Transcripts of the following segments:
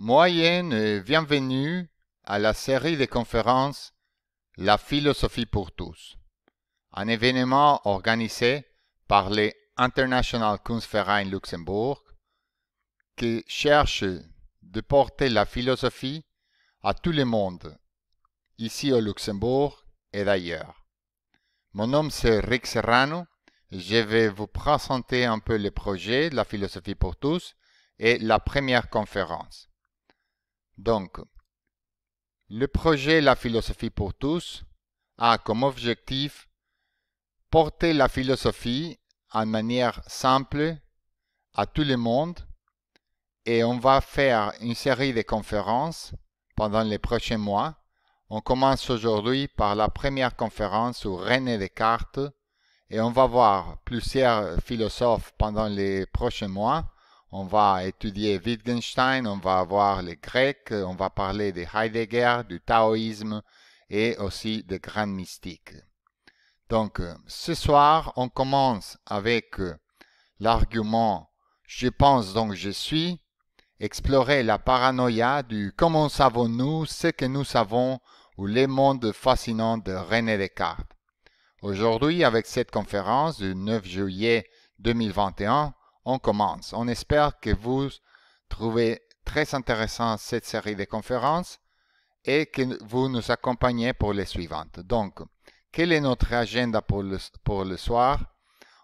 Moyenne bienvenue à la série de conférences La philosophie pour tous, un événement organisé par les International Kunstverein Luxembourg qui cherche de porter la philosophie à tout le monde, ici au Luxembourg et d'ailleurs. Mon nom c'est Rick Serrano, je vais vous présenter un peu le projet la philosophie pour tous et la première conférence. Donc, le projet La philosophie pour tous a comme objectif porter la philosophie en manière simple à tout le monde et on va faire une série de conférences pendant les prochains mois. On commence aujourd'hui par la première conférence sur René Descartes et on va voir plusieurs philosophes pendant les prochains mois on va étudier Wittgenstein, on va voir les Grecs, on va parler de Heidegger, du taoïsme et aussi des grandes mystiques. Donc, euh, ce soir, on commence avec euh, l'argument Je pense donc je suis, explorer la paranoïa du Comment savons-nous ce que nous savons ou les mondes fascinants de René Descartes. Aujourd'hui, avec cette conférence du 9 juillet 2021, on commence. On espère que vous trouvez très intéressant cette série de conférences et que vous nous accompagnez pour les suivantes. Donc, quel est notre agenda pour pour le soir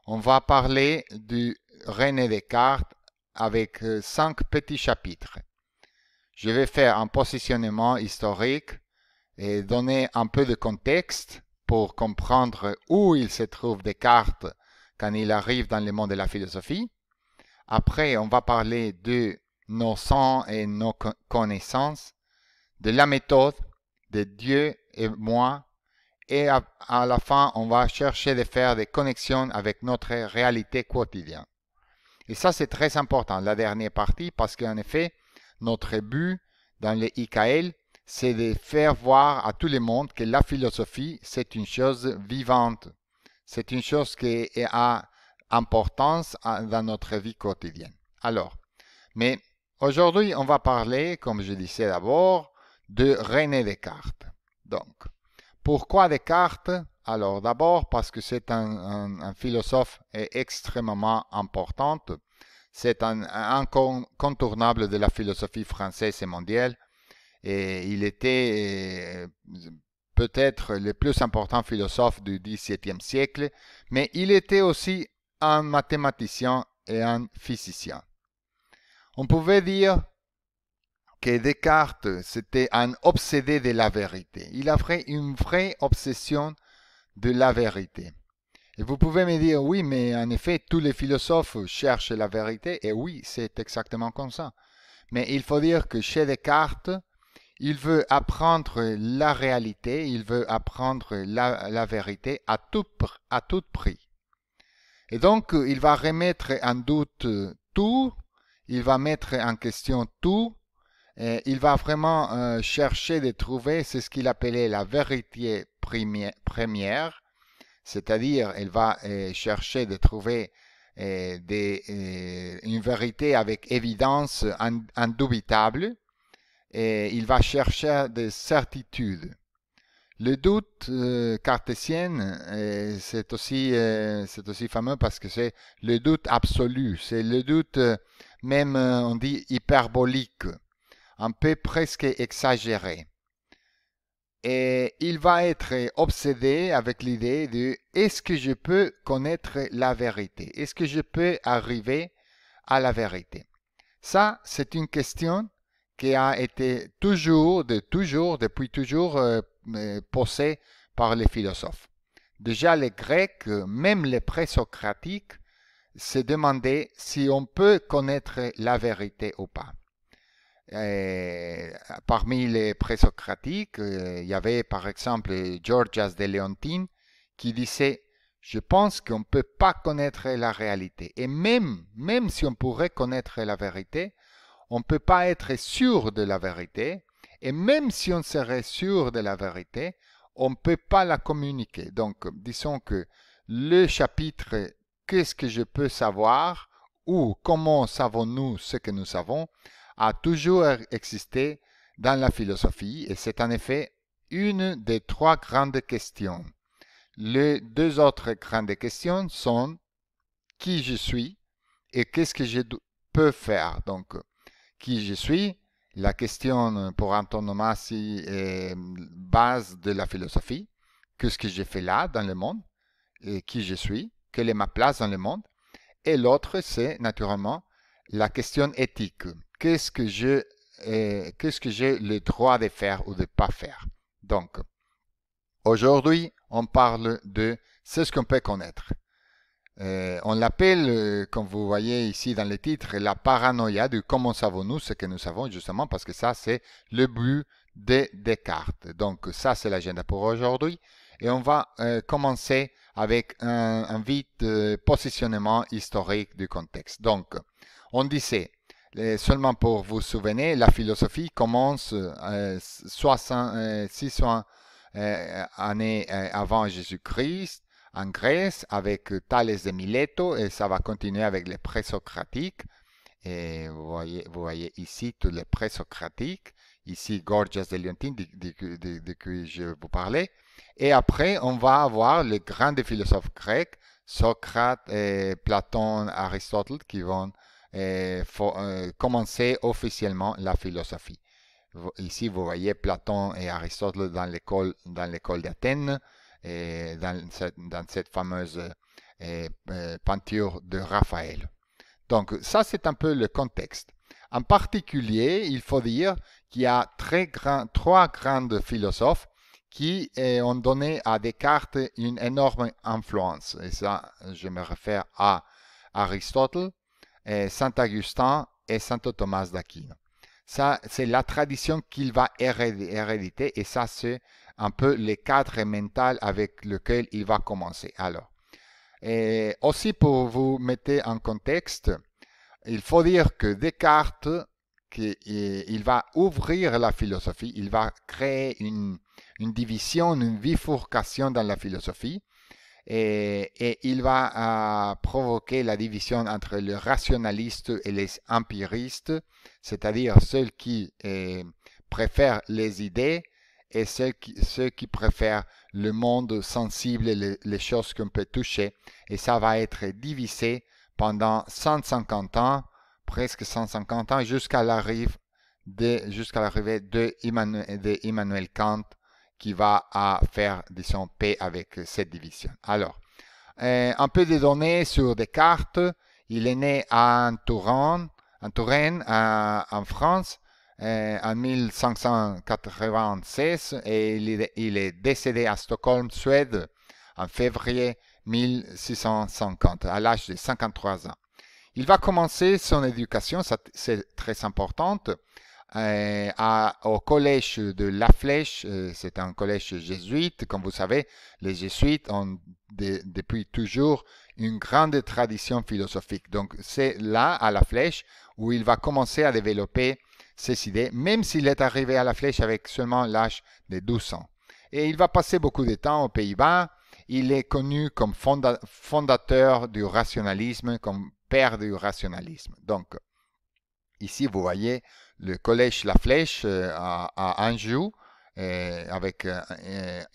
On va parler du René Descartes avec euh, cinq petits chapitres. Je vais faire un positionnement historique et donner un peu de contexte pour comprendre où il se trouve Descartes quand il arrive dans le monde de la philosophie. Après, on va parler de nos sens et nos connaissances, de la méthode, de Dieu et moi. Et à, la fin, on va chercher de faire des connexions avec notre réalité quotidienne. Et ça, c'est très important, la dernière partie, parce qu'en effet, notre but dans les IKL, c'est de faire voir à tout le monde que la philosophie, c'est une chose vivante. C'est une chose qui est à importance dans notre vie quotidienne. Alors, mais aujourd'hui, on va parler, comme je disais d'abord, de René Descartes. Donc, pourquoi Descartes Alors d'abord parce que c'est un, philosophe extrêmement important. C'est un, un incontournable de la philosophie française et mondiale. Et il était euh, peut-être le plus important philosophe du XVIIe siècle, mais il était aussi un mathématicien et un physicien. On pouvait dire que Descartes, c'était un obsédé de la vérité. Il avait une vraie obsession de la vérité. Et vous pouvez me dire, oui, mais en effet, tous les philosophes cherchent la vérité, et oui, c'est exactement comme ça. Mais il faut dire que chez Descartes, il veut apprendre la réalité, il veut apprendre la, vérité à tout, à tout prix. Et donc, euh, il va remettre en doute euh, tout, il va mettre en question tout, il va vraiment euh, chercher de trouver ce qu'il appelait la vérité première, c'est-à-dire il va chercher de trouver une vérité avec évidence indubitable, et il va chercher des certitudes. Le doute euh, cartésien, euh, c'est aussi, euh, aussi fameux parce que c'est le doute absolu, c'est le doute même, on dit, hyperbolique, un peu presque exagéré. Et il va être obsédé avec l'idée de est-ce que je peux connaître la vérité Est-ce que je peux arriver à la vérité Ça, c'est une question qui a été toujours, de toujours, depuis toujours possé par les philosophes. Déjà les Grecs, même les présocratiques, se demandaient si on peut connaître la vérité ou pas. parmi les présocratiques, euh, il y avait par exemple Georgias de Léontine qui disait je pense qu'on ne peut pas connaître la réalité. Et même, même si on pourrait connaître la vérité, on ne peut pas être sûr de la vérité et même si on serait sûr de la vérité, on ne peut pas la communiquer. Donc, disons que le chapitre Qu'est-ce que je peux savoir ou comment savons-nous ce que nous savons a toujours existé dans la philosophie et c'est en effet une des trois grandes questions. Les deux autres grandes questions sont qui je suis et qu'est-ce que je peux faire. Donc, qui je suis, la question pour antonomasie est base de la philosophie. Qu'est-ce que j'ai fait là dans le monde et qui je suis Quelle est ma place dans le monde Et l'autre, c'est naturellement la question éthique. Qu'est-ce que euh, j'ai ce que le droit de faire ou de ne pas faire Donc, aujourd'hui, on parle de c'est ce qu'on peut connaître. Euh, on l'appelle, euh, comme vous voyez ici dans le titre, la paranoïa de comment savons-nous ce que nous savons, justement parce que ça, c'est le but de Descartes. Donc ça, c'est l'agenda pour aujourd'hui. Et on va euh, commencer avec un, vite positionnement historique du contexte. Donc, on disait, seulement pour vous souvenir, la philosophie commence 600 années avant Jésus-Christ en Grèce avec euh, Thales de Mileto et ça va continuer avec les présocratiques. Et vous voyez, ici tous les présocratiques. Ici, Gorgias de Leontine, de, qui je vous parlais. Et après, on va avoir les grands philosophes grecs, Socrate, et Platon, Aristote, qui vont euh, euh, commencer officiellement la philosophie. Ici, vous voyez Platon et Aristote dans l'école d'Athènes dans, cette, dans, cette, fameuse euh, euh, peinture de Raphaël. Donc ça, c'est un peu le contexte. En particulier, il faut dire qu'il y a très trois grands philosophes qui euh, ont donné à Descartes une énorme influence. Et ça, je me réfère à Aristote, Saint Augustin et Saint Thomas d'Aquin. Ça, c'est la tradition qu'il va hériter et ça, c'est un peu les cadres mental avec lequel il va commencer. Alors, et aussi pour vous mettre en contexte, il faut dire que Descartes, il va ouvrir la philosophie, il va créer une, division, une bifurcation dans la philosophie. Et, il va euh, provoquer la division entre les rationalistes et les empiristes, c'est-à-dire ceux qui euh, préfèrent les idées et ceux qui, préfèrent le monde sensible et les, choses qu'on peut toucher. Et ça va être divisé pendant 150 ans, presque 150 ans, jusqu'à l'arrivée de, jusqu'à l'arrivée de, Kant qui va à faire, son paix avec cette division. Alors, euh, un peu de données sur des cartes. Il est né à Touraine, en Touraine, en France. Euh, en 1596 et il est, décédé à Stockholm, Suède, en février 1650, à l'âge de 53 ans. Il va commencer son éducation, c'est très importante, euh, à, au collège de La Flèche, euh, c'est un collège jésuite, comme vous savez, les jésuites ont depuis toujours une grande tradition philosophique. Donc c'est là, à La Flèche, où il va commencer à développer idées, même s'il est arrivé à la flèche avec seulement l'âge de 12 ans. Et il va passer beaucoup de temps aux Pays-Bas. Il est connu comme fondateur du rationalisme, comme père du rationalisme. Donc, ici, vous voyez le collège La Flèche euh, à, Anjou, euh, avec euh,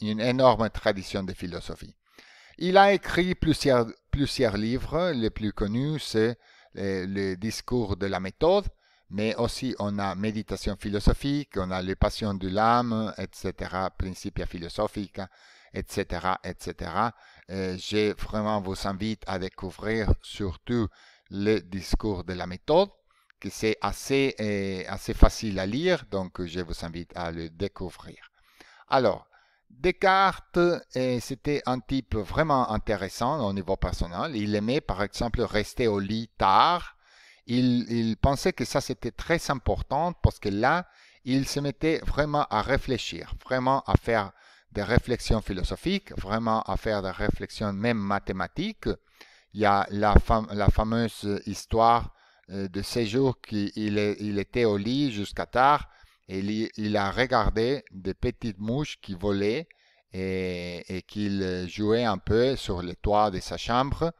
une énorme tradition de philosophie. Il a écrit plusieurs, livres. Le plus connu, c'est le discours de la méthode, mais aussi on a méditation philosophique, on a les passions de l'âme, etc., principia philosophica, etc., etc. je vraiment vous invite à découvrir surtout le discours de la méthode, qui c'est assez, euh, assez facile à lire, donc je vous invite à le découvrir. Alors, Descartes, euh, c'était un type vraiment intéressant au niveau personnel. Il aimait par exemple rester au lit tard, il, pensait que ça c'était très important parce que là, il se mettait vraiment à réfléchir, vraiment à faire des réflexions philosophiques, vraiment à faire des réflexions même mathématiques. Il y a la, fameuse histoire euh, de ces jours qu'il il était au lit jusqu'à tard et il, a regardé des petites mouches qui volaient et, et qu'il jouait un peu sur le toit de sa chambre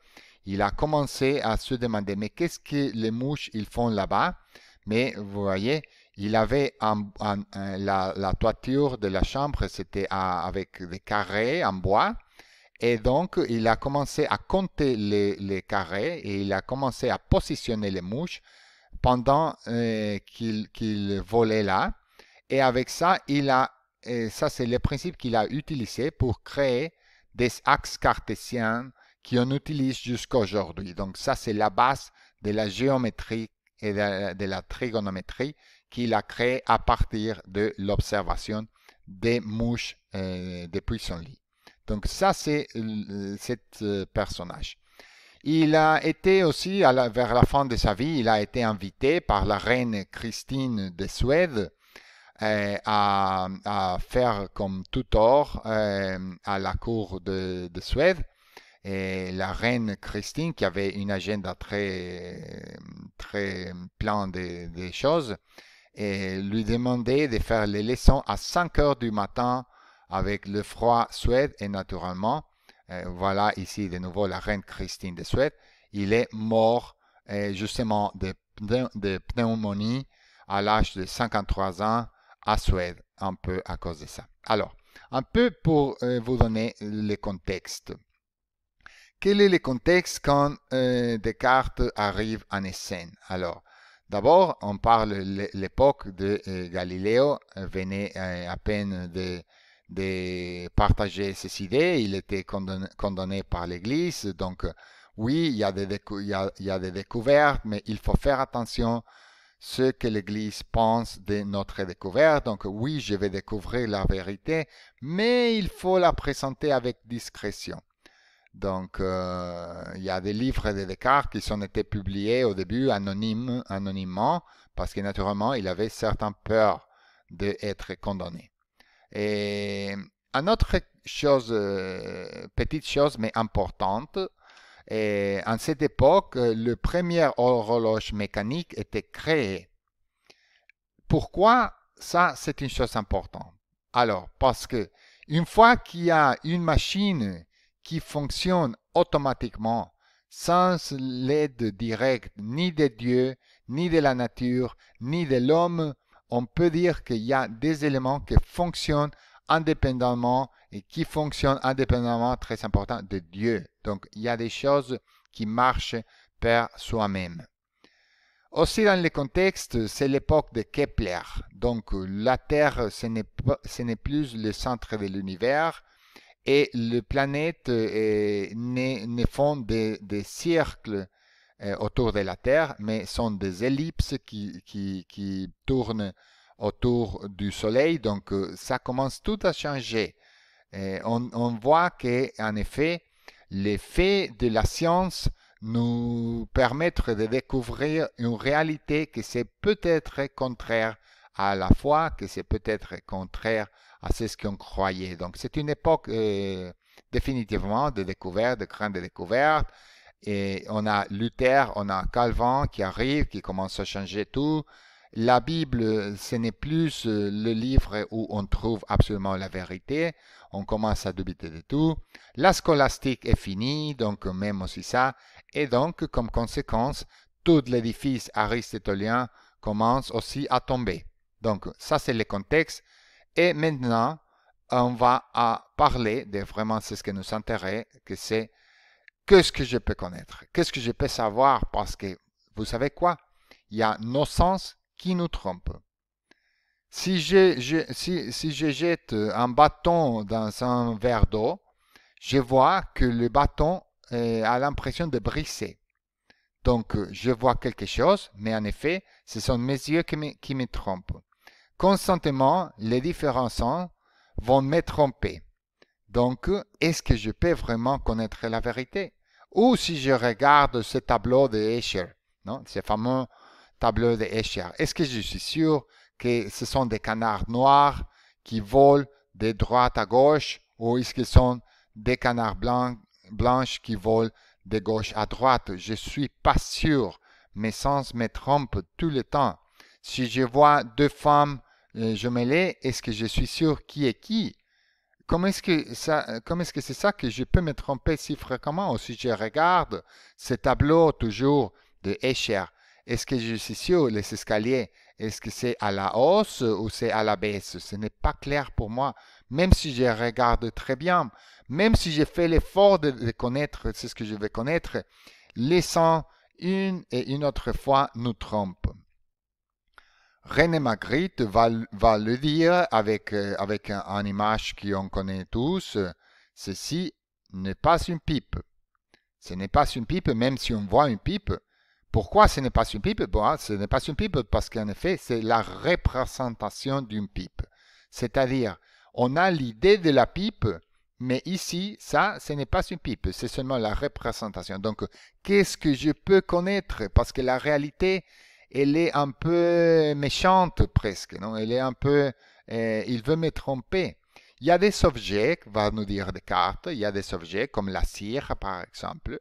il a commencé à se demander mais qu'est-ce que les mouches ils font là-bas Mais vous voyez, il avait la, toiture de la chambre, c'était avec des carrés en bois. Et donc, il a commencé à compter les, carrés et il a commencé à positionner les mouches pendant euh, qu'il volait là. Et avec ça, il a, ça c'est le principe qu'il a utilisé pour créer des axes cartésiens qui en utilise jusqu'à aujourd'hui. Donc ça, c'est la base de la géométrie et de, la trigonométrie qu'il a créée à partir de l'observation des mouches euh, depuis son lit. Donc ça, c'est euh, cette euh, personnage. Il a été aussi, à vers la fin de sa vie, il a été invité par la reine Christine de Suède à, faire comme tutor à la cour de, de Suède et la reine Christine, qui avait une agenda très, très plein des de choses, lui demandait de faire les leçons à 5 heures du matin avec le froid Suède. Et naturellement, euh, voilà ici de nouveau la reine Christine de Suède. Il est mort euh, justement de, pneumonie à l'âge de 53 ans à Suède, un peu à cause de ça. Alors, un peu pour euh, vous donner le contexte. Quel est le contexte quand euh, Descartes arrive en Essène Alors, d'abord, on parle l'époque de euh, Galilée, euh, venait à peine de, partager ses idées, il était condamné, par l'Église, donc oui, il y, a des des découvertes, mais il faut faire attention ce que l'Église pense de notre découverte. Donc oui, je vais découvrir la vérité, mais il faut la présenter avec discrétion. Donc, euh, il y a des livres de Descartes qui ont été publiés au début anonymes, anonymement, parce que naturellement, il avait certaines peurs d'être condamné. Et une autre chose, euh, petite chose, mais importante, et en cette époque, le premier horloge mécanique était créé. Pourquoi ça, c'est une chose importante Alors, parce que une fois qu'il y a une machine qui fonctionne automatiquement sans l'aide directe ni de Dieu, ni de la nature, ni de l'homme, on peut dire qu'il y a des éléments qui fonctionnent indépendamment et qui fonctionnent indépendamment, très important, de Dieu. Donc il y a des choses qui marchent par soi-même. Aussi dans le contexte, c'est l'époque de Kepler. Donc la Terre, ce n'est plus le centre de l'univers, et les planètes euh, ne, font des, des cercles euh, autour de la Terre, mais sont des ellipses qui, tournent autour du Soleil. Donc euh, ça commence tout à changer. Et on, voit que, en effet, les faits de la science nous permettent de découvrir une réalité qui c'est peut-être contraire à la foi, que c'est peut-être contraire ah, c'est ce qu'on croyait. Donc c'est une époque euh, définitivement de découvertes de grandes de Et on a Luther, on a Calvin qui arrive, qui commence à changer tout. La Bible, ce n'est plus euh, le livre où on trouve absolument la vérité. On commence à douter de tout. La scolastique est finie, donc même aussi ça. Et donc, comme conséquence, tout l'édifice aristotélien commence aussi à tomber. Donc, ça, c'est le contexte. Et maintenant, on va à parler de vraiment ce qui nous intéresse, que c'est qu'est-ce que je peux connaître, qu'est-ce que je peux savoir, parce que vous savez quoi, il y a nos sens qui nous trompent. Si je, si, jette un bâton dans un verre d'eau, je vois que le bâton euh, a l'impression de briser. Donc, euh, je vois quelque chose, mais en effet, ce sont mes yeux qui qui me trompent consentement, les différents sens vont me tromper. Donc, est-ce que je peux vraiment connaître la vérité Ou si je regarde ce tableau de Escher, non, ce fameux tableau de Escher, est-ce que je suis sûr que ce sont des canards noirs qui volent de droite à gauche ou est-ce qu'ils sont des canards blancs, blanches qui volent de gauche à droite Je suis pas sûr. Mes sens me trompent tout le temps. Si je vois deux femmes euh, je me l'ai, est-ce que je suis sûr qui est qui Comment est-ce que ça, euh, comment est-ce que c'est ça que je peux me tromper si fréquemment si je regarde ce tableau toujours de Escher Est-ce que je suis sûr les escaliers Est-ce que c'est à la hausse ou c'est à la baisse Ce n'est pas clair pour moi. Même si je regarde très bien, même si j'ai fait l'effort de, connaître, c'est ce que je vais connaître, laissant une et une autre fois nous trompent. René Magritte va, le dire avec, euh, avec une image qu'on connaît tous. Euh, ceci n'est pas une pipe. Ce n'est pas une pipe, même si on voit une pipe. Pourquoi ce n'est pas une pipe hein, Ce n'est pas une pipe parce qu'en effet, c'est la représentation d'une pipe. C'est-à-dire, on a l'idée de la pipe, mais ici, ça, ce n'est pas une pipe, c'est seulement la représentation. Donc, qu'est-ce que je peux connaître Parce que la réalité, elle est un peu méchante presque, non Elle est un peu, euh, il veut me tromper. Il y a des objets, va nous dire des cartes. il y a des objets comme la cire par exemple,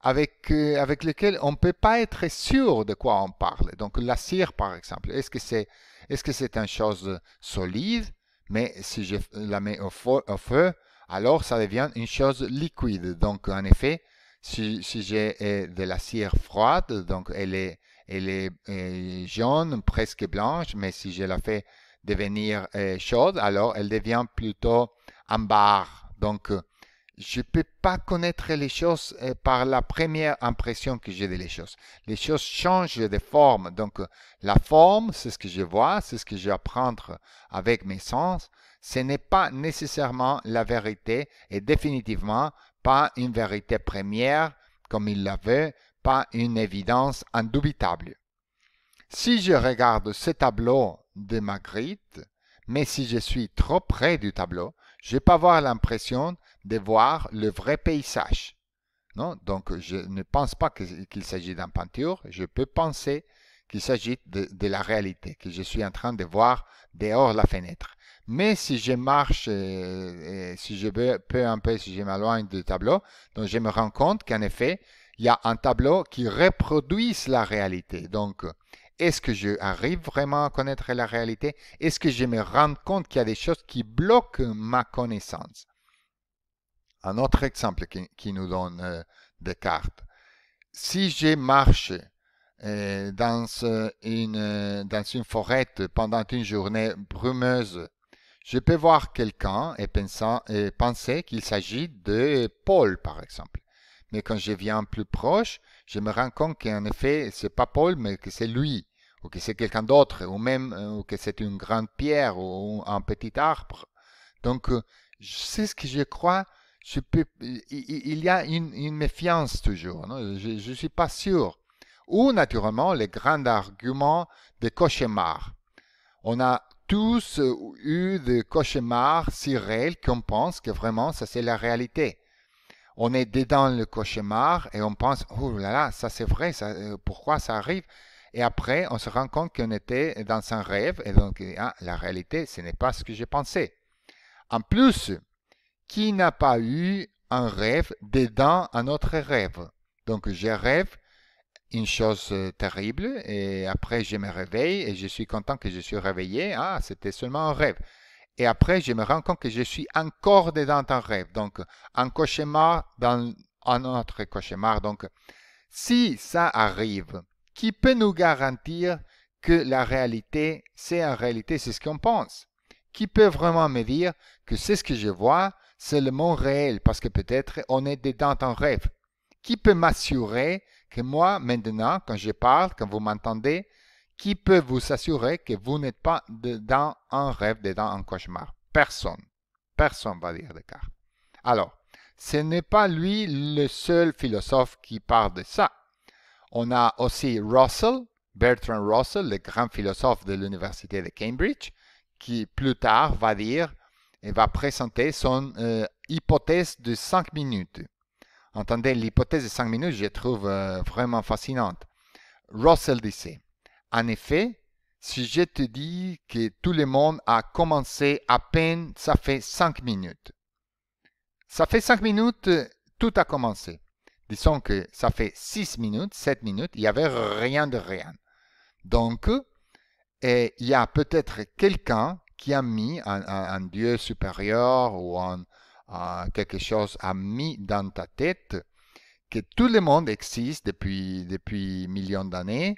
avec, euh, avec lesquels on ne peut pas être sûr de quoi on parle. Donc la cire par exemple, est-ce que c'est est -ce c'est une chose solide Mais si je la mets au, au feu, alors ça devient une chose liquide. Donc en effet, si, si j'ai euh, de la cire froide, donc elle est elle est euh, jaune, presque blanche, mais si je la fais devenir euh, chaude, alors elle devient plutôt ambar. Donc, euh, je ne peux pas connaître les choses par la première impression que j'ai des choses. Les choses changent de forme. Donc, la forme, c'est ce que je vois, c'est ce que j'apprends avec mes sens. Ce n'est pas nécessairement la vérité et définitivement pas une vérité première comme il l'avait pas une évidence indubitable. Si je regarde ce tableau de Magritte, mais si je suis trop près du tableau, je pas avoir l'impression de voir le vrai paysage. Non Donc je ne pense pas qu'il s'agit d'un peinture, je peux penser qu'il s'agit de, la réalité, que je suis en train de voir dehors la fenêtre. Mais si je marche, euh, si je peu un peu, si je m'éloigne du tableau, donc je me rends compte qu'en effet, il y a un tableau qui reproduit la réalité. Donc, est-ce que je arrive vraiment à connaître la réalité Est-ce que je me rends compte qu'il y a des choses qui bloquent ma connaissance Un autre exemple qui, nous donne euh, des Descartes. Si je marche euh, euh, dans, une, forêt pendant une journée brumeuse, je peux voir quelqu'un et penser qu'il s'agit de Paul, par exemple. Mais quand je viens plus proche, je me rends compte qu'en effet, c'est pas Paul, mais que c'est lui, ou que c'est quelqu'un d'autre, ou même euh, que c'est une grande pierre ou un petit arbre. Donc, euh, c'est ce que je crois. il y a une, méfiance toujours. je ne suis pas sûr. Ou naturellement, les grands arguments des cauchemars. On a tous euh, eu des cauchemars si réels qu'on pense que vraiment ça c'est la réalité on est dedans le cauchemar et on pense, oh là là, ça c'est vrai, ça, euh, pourquoi ça arrive Et après, on se rend compte qu'on était dans un rêve et donc, euh, ah, la réalité, ce n'est pas ce que j'ai pensé. En plus, qui n'a pas eu un rêve dedans un autre rêve Donc, je rêve une chose euh, terrible et après, je me réveille et je suis content que je suis réveillé. Ah, c'était seulement un rêve et après je me rends compte que je suis encore dedans un rêve, donc un cauchemar dans un autre cauchemar. Donc, si ça arrive, qui peut nous garantir que la réalité, c'est en réalité, c'est ce qu'on pense Qui peut vraiment me dire que c'est ce que je vois, c'est le monde réel, parce que peut-être on est dedans un rêve Qui peut m'assurer que moi, maintenant, quand je parle, quand vous m'entendez, qui peut vous assurer que vous n'êtes pas dans un rêve, dans un cauchemar Personne. Personne va dire Descartes. Alors, ce n'est pas lui le seul philosophe qui parle de ça. On a aussi Russell, Bertrand Russell, le grand philosophe de l'université de Cambridge, qui plus tard va dire et va présenter son euh, hypothèse de 5 minutes. Entendez, l'hypothèse de 5 minutes, je trouve euh, vraiment fascinante. Russell disait, en effet, si je te dis que tout le monde a commencé à peine, ça fait cinq minutes. Ça fait cinq minutes, tout a commencé. Disons que ça fait six minutes, sept minutes, il n'y avait rien de rien. Donc, et eh, il y a peut-être quelqu'un qui a mis un, Dieu supérieur ou quelque chose a mis dans ta tête que tout le monde existe depuis, depuis millions d'années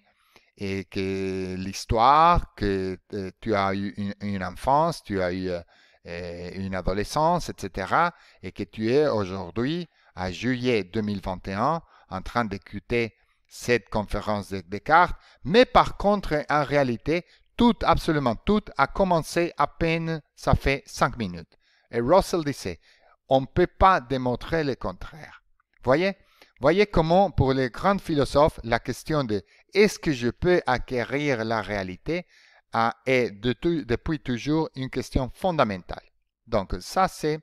et que l'histoire, que euh, tu as eu une, enfance, tu as eu euh, euh, une adolescence, etc., et que tu es aujourd'hui, à juillet 2021, en train d'écouter cette conférence de Descartes, mais par contre, en réalité, tout, absolument tout, a commencé à peine, ça fait cinq minutes. Et Russell disait, on ne peut pas démontrer le contraire. Voyez Voyez comment, pour les grands philosophes, la question de est-ce que je peux acquérir la réalité est depuis toujours une question fondamentale. Donc ça, c'est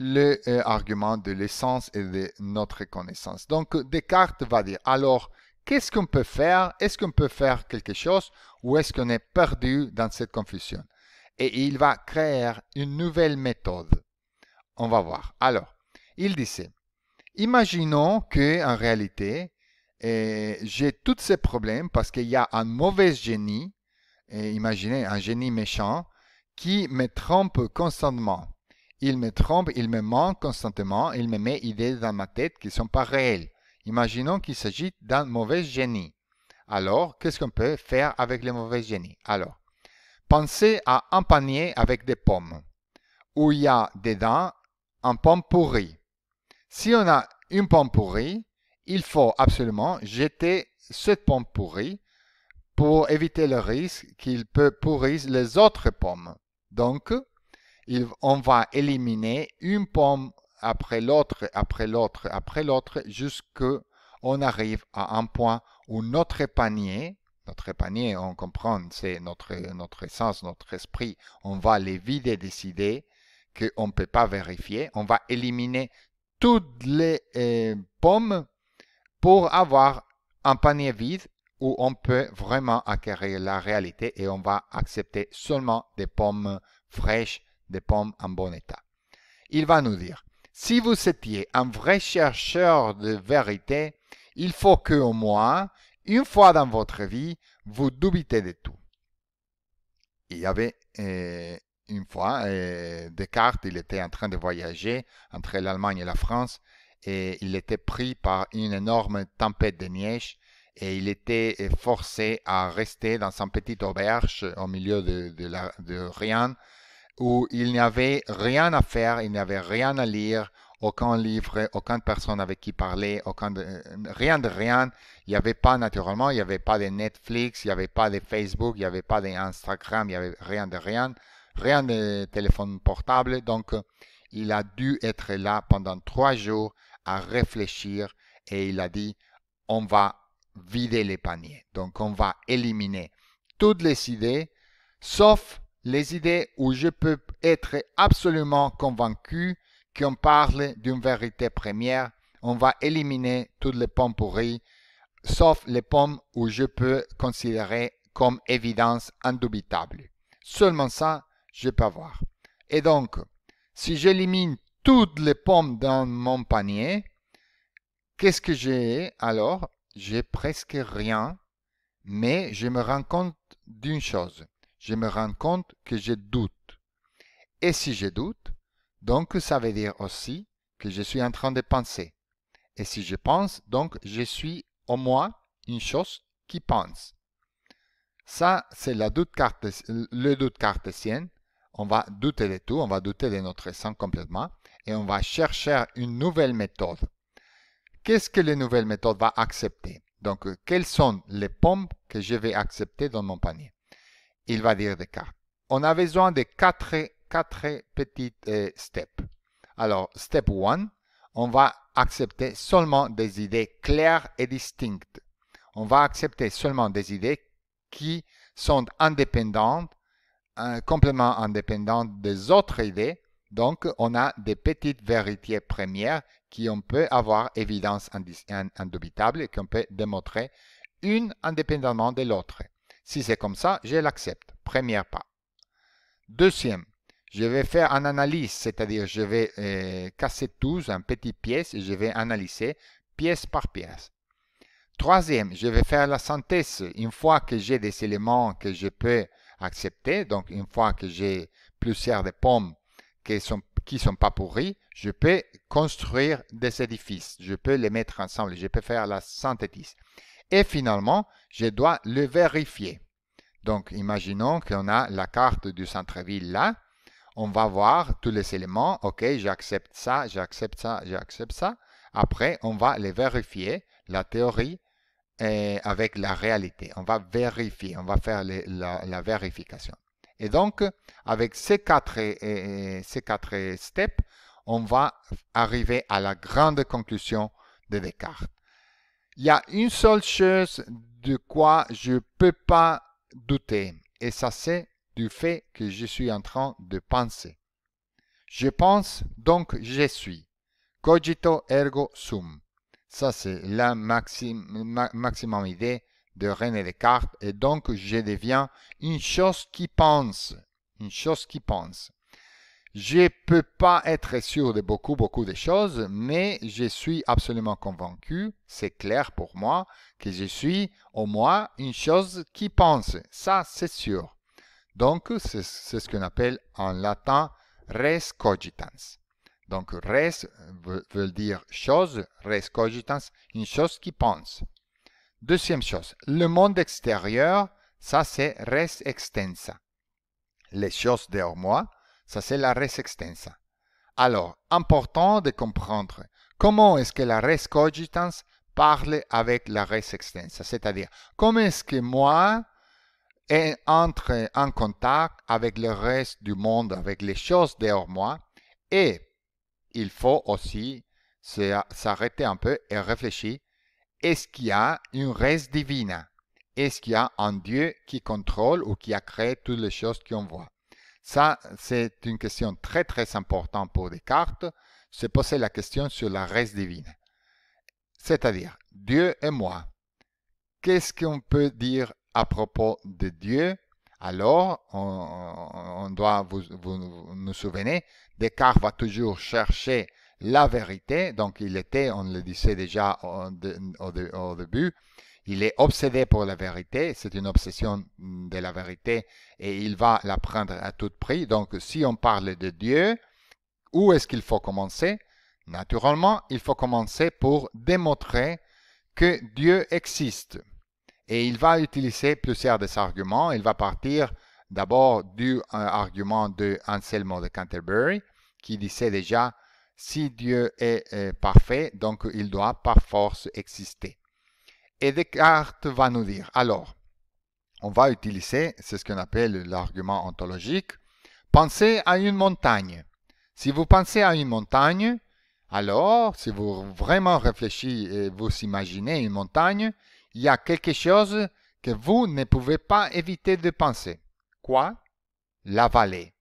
l'argument euh, argument de l'essence et de notre connaissance. Donc Descartes va dire, alors, qu'est-ce qu'on peut faire Est-ce qu'on peut faire quelque chose ou est-ce qu'on est perdu dans cette confusion Et il va créer une nouvelle méthode. On va voir. Alors, il disait, Imaginons que, en réalité, euh, j'ai tous ces problèmes parce qu'il y a un mauvais génie, euh, imaginez un génie méchant, qui me trompe constamment. Il me trompe, il me ment constamment, il me met idées dans ma tête qui ne sont pas réelles. Imaginons qu'il s'agit d'un mauvais génie. Alors, qu'est-ce qu'on peut faire avec le mauvais génie Alors, pensez à un panier avec des pommes, où il y a dedans un pomme pourri. Si on a une pomme pourrie, il faut absolument jeter cette pomme pourrie pour éviter le risque qu'il peut pourrir les autres pommes. Donc, on va éliminer une pomme après l'autre, après l'autre, après l'autre, jusqu'à on arrive à un point où notre panier, notre panier, on comprend, c'est notre, notre sens, notre esprit, on va les vider, décider qu'on ne peut pas vérifier, on va éliminer toutes les euh, pommes pour avoir un panier vide où on peut vraiment acquérir la réalité et on va accepter seulement des pommes fraîches, des pommes en bon état. Il va nous dire, si vous étiez un vrai chercheur de vérité, il faut que moins, une fois dans votre vie, vous doutez de tout. Il y avait euh, une fois, euh, Descartes, il était en train de voyager entre l'Allemagne et la France et il était pris par une énorme tempête de neige et il était euh, forcé à rester dans sa petite auberge au milieu de, la, rien où il n'y avait rien à faire, il n'y avait rien à lire, aucun livre, aucune personne avec qui parler, aucun euh, rien de rien. Il n'y avait pas, naturellement, il n'y avait pas de Netflix, il n'y avait pas de Facebook, il n'y avait pas d'Instagram, il n'y avait rien de rien rien de téléphone portable, donc il a dû être là pendant trois jours à réfléchir et il a dit on va vider les paniers. Donc on va éliminer toutes les idées, sauf les idées où je peux être absolument convaincu qu'on parle d'une vérité première. On va éliminer toutes les pommes pourries, sauf les pommes où je peux considérer comme évidence indubitable. Seulement ça, je peux voir. Et donc, si j'élimine toutes les pommes dans mon panier, qu'est-ce que j'ai alors J'ai presque rien, mais je me rends compte d'une chose. Je me rends compte que j'ai doute. Et si j'ai doute, donc ça veut dire aussi que je suis en train de penser. Et si je pense, donc je suis au moins une chose qui pense. Ça, c'est le doute cartésien on va douter de tout, on va douter de notre sang complètement et on va chercher une nouvelle méthode. Qu'est-ce que la nouvelle méthode va accepter Donc, euh, quelles sont les pompes que je vais accepter dans mon panier Il va dire des cartes. On a besoin de quatre, quatre petites euh, steps. Alors, step one, on va accepter seulement des idées claires et distinctes. On va accepter seulement des idées qui sont indépendantes un complément indépendant des autres idées, donc on a des petites vérités premières qui on peut avoir évidence indubitable et qu'on peut démontrer une indépendamment de l'autre. Si c'est comme ça, je l'accepte. première pas. Deuxième, je vais faire une analyse, c'est-à-dire je vais euh, casser tous en petites pièces et je vais analyser pièce par pièce. Troisième, je vais faire la synthèse. Une fois que j'ai des éléments que je peux accepter. Donc, une fois que j'ai plusieurs pommes qui sont qui sont pas pourries, je peux construire des édifices, je peux les mettre ensemble, je peux faire la synthétise. Et finalement, je dois le vérifier. Donc, imaginons qu'on a la carte du centre-ville là. On va voir tous les éléments. OK, j'accepte ça, j'accepte ça, j'accepte ça. Après, on va les vérifier, la théorie, euh, avec la réalité. On va vérifier, on va faire la, vérification. Et donc, avec ces quatre, euh, euh, ces quatre steps, on va arriver à la grande conclusion de Descartes. Il y a une seule chose de quoi je ne peux pas douter, et ça c'est du fait que je suis en train de penser. Je pense, donc je suis. Cogito ergo sum. Ça, c'est la maximum idée de René Descartes. Et donc, je deviens une chose qui pense. Une chose qui pense. Je ne peux pas être sûr de beaucoup, beaucoup de choses, mais je suis absolument convaincu, c'est clair pour moi, que je suis au moins une chose qui pense. Ça, c'est sûr. Donc, c'est ce qu'on appelle en latin res cogitans. Donc res veut, dire chose, res cogitans, une chose qui pense. Deuxième chose, le monde extérieur, ça c'est res extensa. Les choses dehors moi, ça c'est la res extensa. Alors, important de comprendre comment est-ce que la res cogitans parle avec la res extensa, c'est-à-dire comment est-ce que moi entre en contact avec le reste du monde, avec les choses dehors moi, et il faut aussi s'arrêter un peu et réfléchir. Est-ce qu'il y a une race divine? Est-ce qu'il y a un Dieu qui contrôle ou qui a créé toutes les choses qu'on voit Ça, c'est une question très très importante pour Descartes. Se poser la question sur la reste divine, C'est-à-dire, Dieu et moi. Qu'est-ce qu'on peut dire à propos de Dieu alors, on, doit vous, souvenir. Descartes va toujours chercher la vérité, donc il était, on le disait déjà au, début, il est obsédé pour la vérité, c'est une obsession de la vérité et il va la prendre à tout prix. Donc si on parle de Dieu, où est-ce qu'il faut commencer Naturellement, il faut commencer pour démontrer que Dieu existe. Et il va utiliser plusieurs des arguments. Il va partir D'abord, du argument de Anselmo de Canterbury, qui disait déjà, si Dieu est euh, parfait, donc il doit par force exister. Et Descartes va nous dire, alors, on va utiliser, c'est ce qu'on appelle l'argument ontologique, pensez à une montagne. Si vous pensez à une montagne, alors, si vous vraiment réfléchissez et vous imaginez une montagne, il y a quelque chose que vous ne pouvez pas éviter de penser. La vallée.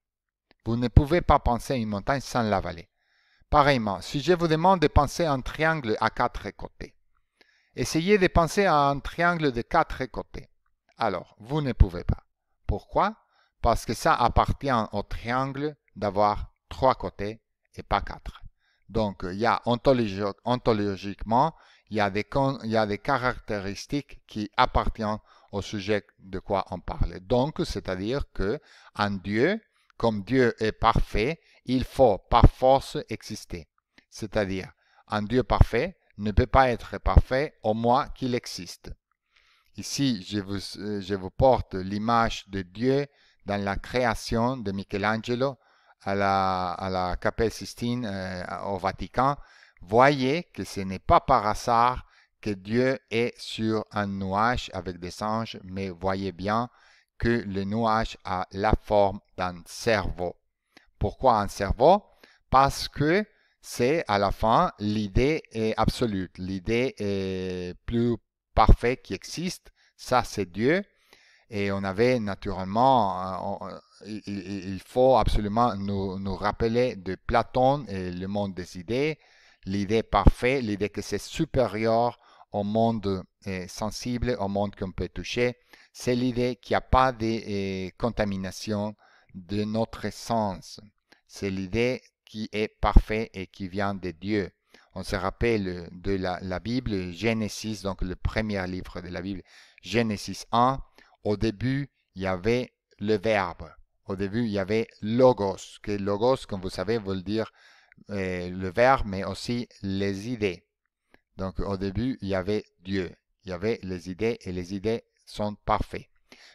Vous ne pouvez pas penser à une montagne sans la vallée. Pareillement, si je vous demande de penser à un triangle à quatre côtés, essayez de penser à un triangle de quatre côtés. Alors, vous ne pouvez pas. Pourquoi Parce que ça appartient au triangle d'avoir trois côtés et pas quatre. Donc, il y a ontologiquement, il y a, des, il y a des caractéristiques qui appartiennent au sujet de quoi on parle. Donc, c'est-à-dire que en Dieu, comme Dieu est parfait, il faut par force exister. C'est-à-dire, un Dieu parfait ne peut pas être parfait au moins qu'il existe. Ici, je vous, euh, je vous porte l'image de Dieu dans la création de Michelangelo à la, à la Capelle Sistine euh, au Vatican. Voyez que ce n'est pas par hasard que Dieu est sur un nuage avec des anges, mais voyez bien que le nuage a la forme d'un cerveau. Pourquoi un cerveau Parce que c'est à la fin l'idée est absolue, l'idée est plus parfaite qui existe, ça c'est Dieu. Et on avait naturellement, euh, euh, il faut absolument nous, rappeler de Platon et le monde des idées, l'idée parfaite, l'idée que c'est supérieur au monde eh, sensible, au monde qu'on peut toucher, c'est l'idée qu'il n'y a pas de eh, contamination de notre sens. C'est l'idée qui est parfaite et qui vient de Dieu. On se rappelle de la, Bible, Genesis, donc le premier livre de la Bible, Genesis 1, au début, il y avait le verbe. Au début, il y avait logos, que logos, comme vous savez, veut dire eh, le verbe, mais aussi les idées. Donc au début, il y avait Dieu, il y avait les idées et les idées sont parfaites.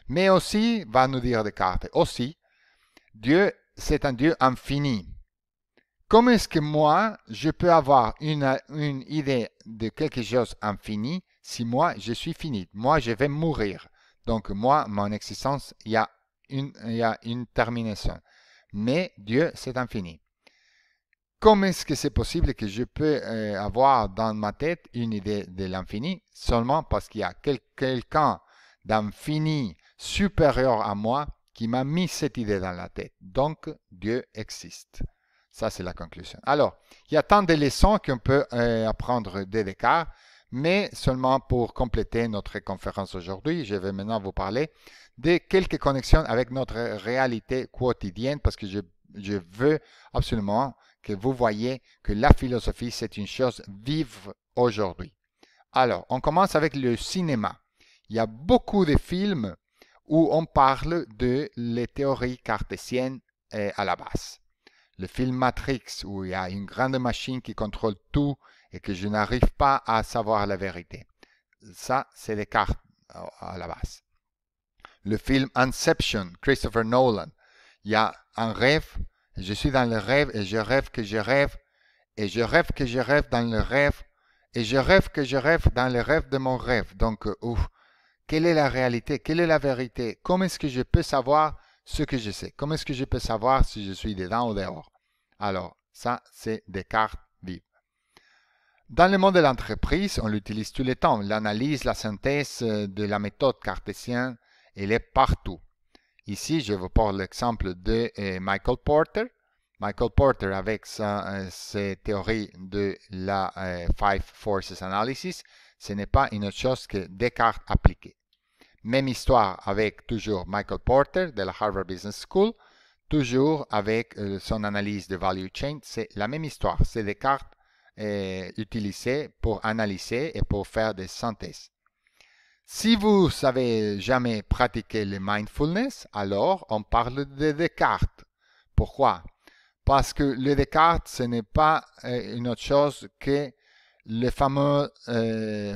Mais aussi, va nous dire Descartes, aussi, Dieu, c'est un Dieu infini. Comment est-ce que moi, je peux avoir une, une idée de quelque chose infini si moi, je suis fini Moi, je vais mourir. Donc moi, mon existence, il y a une, il y a une termination. Mais Dieu, c'est infini comment est-ce que c'est possible que je peux euh, avoir dans ma tête une idée de l'infini seulement parce qu'il y a quelqu'un d'infini supérieur à moi qui m'a mis cette idée dans la tête. Donc Dieu existe. Ça, c'est la conclusion. Alors, il y a tant de leçons qu'on peut euh, apprendre dès Descartes, mais seulement pour compléter notre conférence aujourd'hui, je vais maintenant vous parler de quelques connexions avec notre réalité quotidienne parce que je, je veux absolument que vous voyez que la philosophie, c'est une chose vive aujourd'hui. Alors, on commence avec le cinéma. Il y a beaucoup de films où on parle de les théories cartésiennes euh, à la base. Le film Matrix, où il y a une grande machine qui contrôle tout et que je n'arrive pas à savoir la vérité. Ça, c'est les cartes euh, à la base. Le film Inception, Christopher Nolan. Il y a un rêve je suis dans le rêve et je rêve que je rêve, et je rêve que je rêve dans le rêve, et je rêve que je rêve dans le rêve de mon rêve. Donc, euh, ouf, quelle est la réalité Quelle est la vérité Comment est-ce que je peux savoir ce que je sais Comment est-ce que je peux savoir si je suis dedans ou dehors Alors, ça, c'est des cartes vives. Dans le monde de l'entreprise, on l'utilise tout le temps. L'analyse, la synthèse euh, de la méthode cartésienne, elle est partout. Ici, je vous porte l'exemple de euh, Michael Porter. Michael Porter, avec sa, euh, ses théories de la euh, Five Forces Analysis, ce n'est pas une autre chose que Descartes appliquées. Même histoire avec toujours Michael Porter de la Harvard Business School, toujours avec son analyse de value chain, c'est la même histoire. C'est Descartes cartes utilisées pour analyser et pour faire des synthèses. Si vous savez jamais pratiqué le mindfulness, alors on parle de Descartes. Pourquoi Parce que le Descartes, ce n'est pas euh, une autre chose que le fameux euh,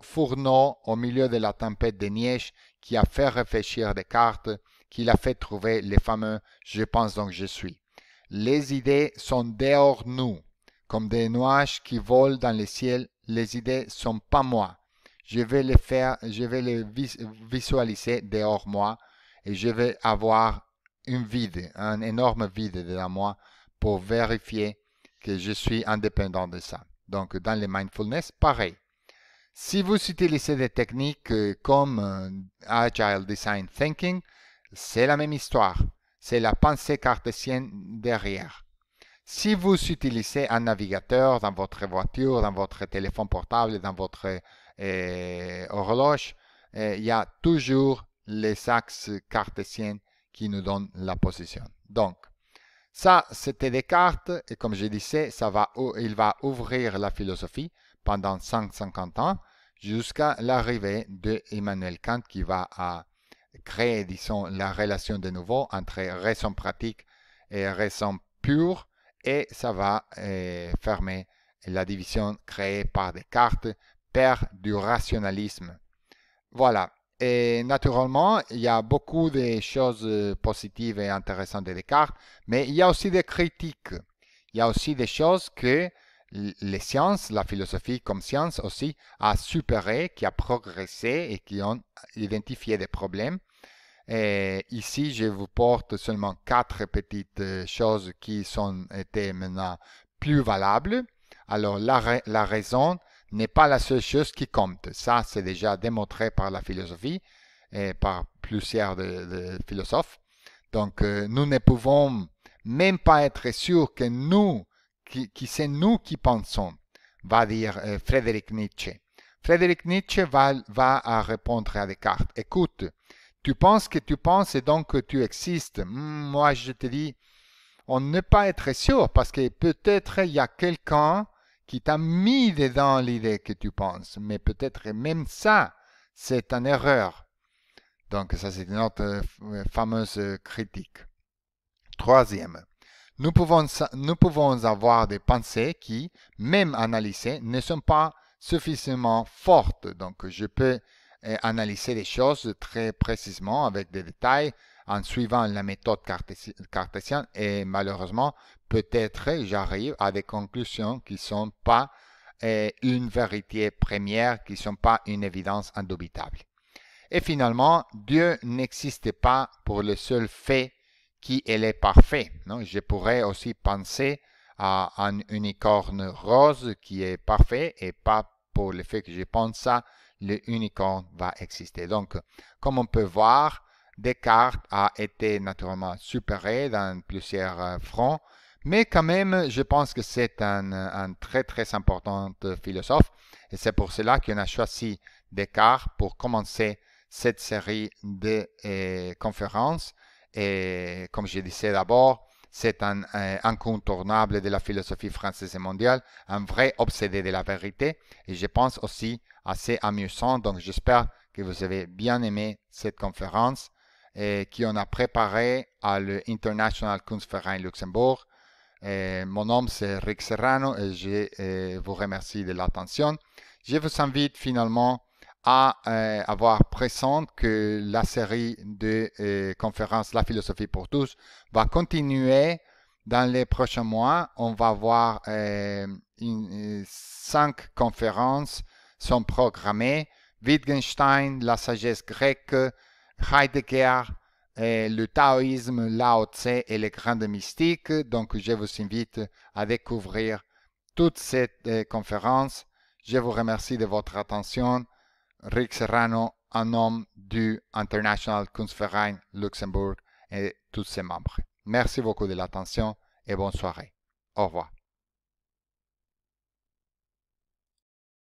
fourneau au milieu de la tempête de neige qui a fait réfléchir Descartes, qui l'a fait trouver le fameux je pense donc je suis. Les idées sont dehors nous, comme des nuages qui volent dans le ciel, les idées sont pas moi je vais le faire, je vais le visualiser dehors moi et je vais avoir une vide, un énorme vide devant moi pour vérifier que je suis indépendant de ça. Donc, dans le mindfulness, pareil. Si vous utilisez des techniques euh, comme euh, Agile Design Thinking, c'est la même histoire. C'est la pensée cartésienne derrière. Si vous utilisez un navigateur dans votre voiture, dans votre téléphone portable, dans votre et euh, horloge, euh, il y a toujours les axes cartésiens qui nous donnent la position. Donc, ça, c'était Descartes, et comme je disais, ça va, il va ouvrir la philosophie pendant 150 ans jusqu'à l'arrivée de Emmanuel Kant qui va à euh, créer, disons, la relation de nouveau entre raison pratique et raison pure, et ça va fermer la division créée par Descartes père du rationalisme. Voilà. Et naturellement, il y a beaucoup de choses euh, positives et intéressantes de Descartes, mais il y a aussi des critiques. Il y a aussi des choses que les sciences, la philosophie comme science aussi, a supéré, qui a progressé et qui ont identifié des problèmes. Et ici, je vous porte seulement quatre petites euh, choses qui sont été maintenant plus valables. Alors, la raison, n'est pas la seule chose qui compte. Ça, c'est déjà démontré par la philosophie et par plusieurs de, philosophes. Donc, euh, nous ne pouvons même pas être sûrs que nous, qui, c'est nous qui pensons, va dire euh, Frédéric Nietzsche. Frédéric Nietzsche va, va répondre à Descartes. Écoute, tu penses que tu penses et donc tu existes. Hmm, moi, je te dis, on ne peut pas être sûr parce que peut-être il y a quelqu'un qui t'a mis dedans l'idée que tu penses. Mais peut-être même ça, c'est une erreur. Donc ça, c'est notre euh, fameuse critique. Troisième, nous pouvons, nous pouvons avoir des pensées qui, même analysées, ne sont pas suffisamment fortes. Donc je peux euh, analyser les choses très précisément avec des détails en suivant la méthode cartésienne et malheureusement, peut-être j'arrive à des conclusions qui ne sont pas euh, une vérité première, qui ne sont pas une évidence indubitable. Et finalement, Dieu n'existe pas pour le seul fait qu'il est parfait. Non? Je pourrais aussi penser à un unicorne rose qui est parfait et pas pour le fait que je pense ça, le unicorne va exister. Donc, comme on peut voir, Descartes a été naturellement supéré dans plusieurs euh, fronts, mais quand même, je pense que c'est un, très très important euh, philosophe, et c'est pour cela qu'on a choisi Descartes pour commencer cette série de euh, conférences. Et comme je disais d'abord, c'est un incontournable de la philosophie française et mondiale, un vrai obsédé de la vérité, et je pense aussi assez amusant, donc j'espère que vous avez bien aimé cette conférence et qu'on a préparé à l'International Kunstverein Luxembourg. mon nom c'est Rick Serrano et je vous remercie de l'attention. Je vous invite finalement à euh, avoir présent que la série de euh, conférences La philosophie pour tous va continuer dans les prochains mois. On va avoir euh, cinq conférences sont programmées. Wittgenstein, la sagesse grecque, Heidegger, le taoïsme, Lao Tse et les grandes mystiques. Donc, je vous invite à découvrir toute cette euh, conférence. Je vous remercie de votre attention. Rick Serrano, un homme du International Kunstverein Luxembourg et tous ses membres. Merci beaucoup de l'attention et bonne soirée. Au revoir.